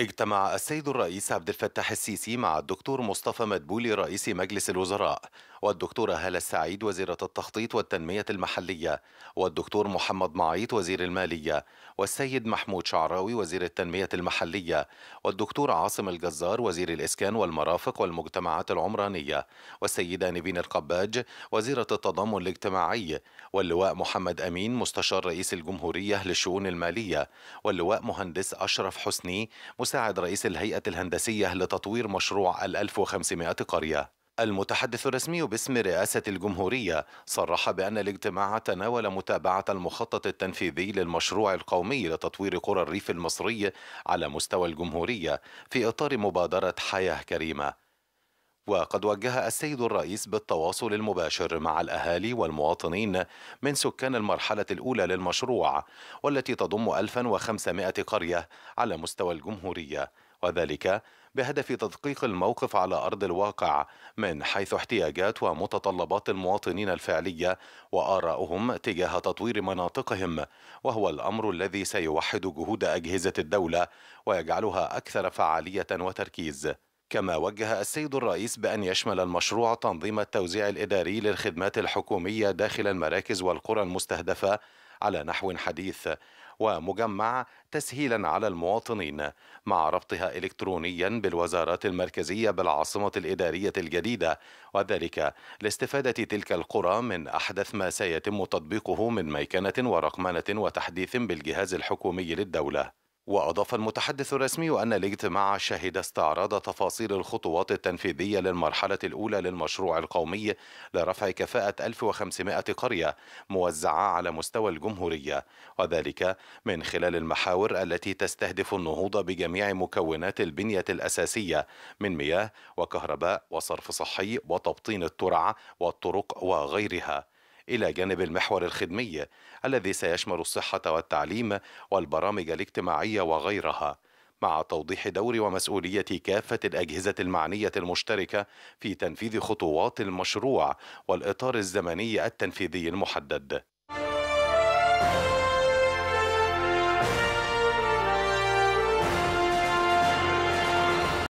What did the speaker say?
اجتمع السيد الرئيس عبد الفتاح السيسي مع الدكتور مصطفى مدبولي رئيس مجلس الوزراء والدكتورة هالة السعيد وزيرة التخطيط والتنمية المحلية والدكتور محمد معيط وزير المالية والسيد محمود شعراوي وزير التنمية المحلية والدكتور عاصم الجزار وزير الإسكان والمرافق والمجتمعات العمرانية والسيدة نبين القباج وزيرة التضامن الاجتماعي واللواء محمد أمين مستشار رئيس الجمهورية للشؤون المالية واللواء مهندس أشرف حسني مساعد رئيس الهيئة الهندسية لتطوير مشروع ال 1500 قرية المتحدث الرسمي باسم رئاسة الجمهورية صرح بأن الاجتماع تناول متابعة المخطط التنفيذي للمشروع القومي لتطوير قرى الريف المصري على مستوى الجمهورية في إطار مبادرة حياة كريمة وقد وجه السيد الرئيس بالتواصل المباشر مع الأهالي والمواطنين من سكان المرحلة الأولى للمشروع والتي تضم 1500 قرية على مستوى الجمهورية وذلك بهدف تدقيق الموقف على أرض الواقع من حيث احتياجات ومتطلبات المواطنين الفعلية وآرائهم تجاه تطوير مناطقهم وهو الأمر الذي سيوحد جهود أجهزة الدولة ويجعلها أكثر فعالية وتركيز كما وجه السيد الرئيس بأن يشمل المشروع تنظيم التوزيع الإداري للخدمات الحكومية داخل المراكز والقرى المستهدفة على نحو حديث ومجمع تسهيلا على المواطنين مع ربطها الكترونيا بالوزارات المركزيه بالعاصمه الاداريه الجديده وذلك لاستفاده تلك القرى من احدث ما سيتم تطبيقه من ميكنه ورقمنه وتحديث بالجهاز الحكومي للدوله وأضاف المتحدث الرسمي أن الاجتماع شهد استعراض تفاصيل الخطوات التنفيذية للمرحلة الأولى للمشروع القومي لرفع كفاءة 1500 قرية موزعة على مستوى الجمهورية وذلك من خلال المحاور التي تستهدف النهوض بجميع مكونات البنية الأساسية من مياه وكهرباء وصرف صحي وتبطين الترع والطرق وغيرها إلى جانب المحور الخدمي الذي سيشمل الصحة والتعليم والبرامج الاجتماعية وغيرها مع توضيح دور ومسؤولية كافة الأجهزة المعنية المشتركة في تنفيذ خطوات المشروع والإطار الزمني التنفيذي المحدد.